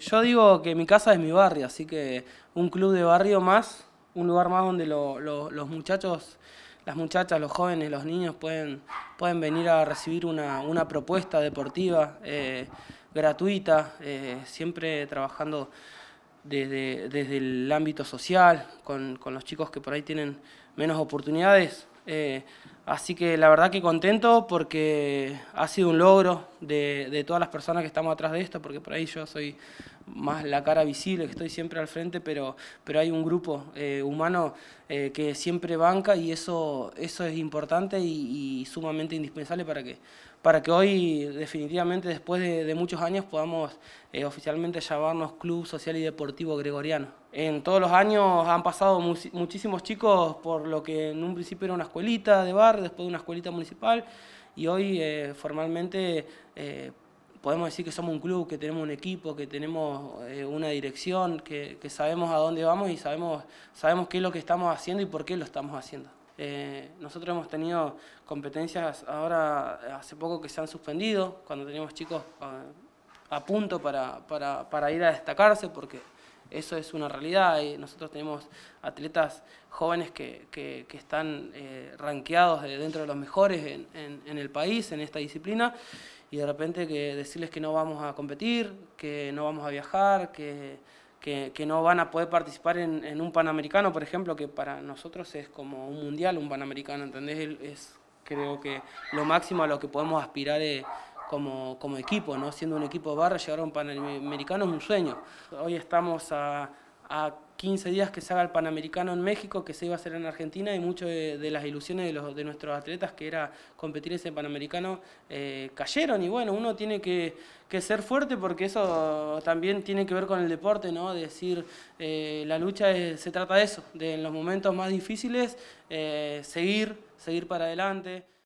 Yo digo que mi casa es mi barrio, así que un club de barrio más, un lugar más donde los muchachos, las muchachas, los jóvenes, los niños pueden, pueden venir a recibir una, propuesta deportiva eh, gratuita, eh, siempre trabajando desde, desde, el ámbito social, con, los chicos que por ahí tienen menos oportunidades. Eh, Así que la verdad que contento porque ha sido un logro de, de, todas las personas que estamos atrás de esto, porque por ahí yo soy más la cara visible, que estoy siempre al frente, pero, pero hay un grupo eh, humano eh, que siempre banca y eso, eso es importante y, sumamente indispensable para que, para que hoy definitivamente después de, muchos años podamos eh, oficialmente llamarnos Club Social y Deportivo Gregoriano. En todos los años han pasado muchísimos chicos por lo que en un principio era una escuelita de bar, después de una escuelita municipal y hoy eh, formalmente eh, podemos decir que somos un club, que tenemos un equipo, que tenemos eh, una dirección, que, sabemos a dónde vamos y sabemos, sabemos qué es lo que estamos haciendo y por qué lo estamos haciendo. nosotros hemos tenido competencias ahora hace poco que se han suspendido, cuando teníamos chicos a punto para, para ir a destacarse, porque eso es una realidad. Y nosotros tenemos atletas jóvenes que, que, están eh, ranqueados dentro de los mejores en, en, el país, en esta disciplina, y de repente que decirles que no vamos a competir, que no vamos a viajar, que, que no van a poder participar en, un Panamericano, por ejemplo, que para nosotros es como un mundial, un Panamericano, ¿entendés? Es, creo que lo máximo a lo que podemos aspirar es eh, como, como equipo, ¿no? siendo un equipo barra, llegar a un Panamericano es un sueño. Hoy estamos a, a 15 días que se haga el Panamericano en México, que se iba a hacer en Argentina, y muchas de, las ilusiones de, los, de, nuestros atletas, que era competir ese Panamericano, eh, cayeron. Y bueno, uno tiene que, ser fuerte porque eso también tiene que ver con el deporte, ¿no? Decir, eh, la lucha se trata de eso, de en los momentos más difíciles, eh, seguir, seguir para adelante.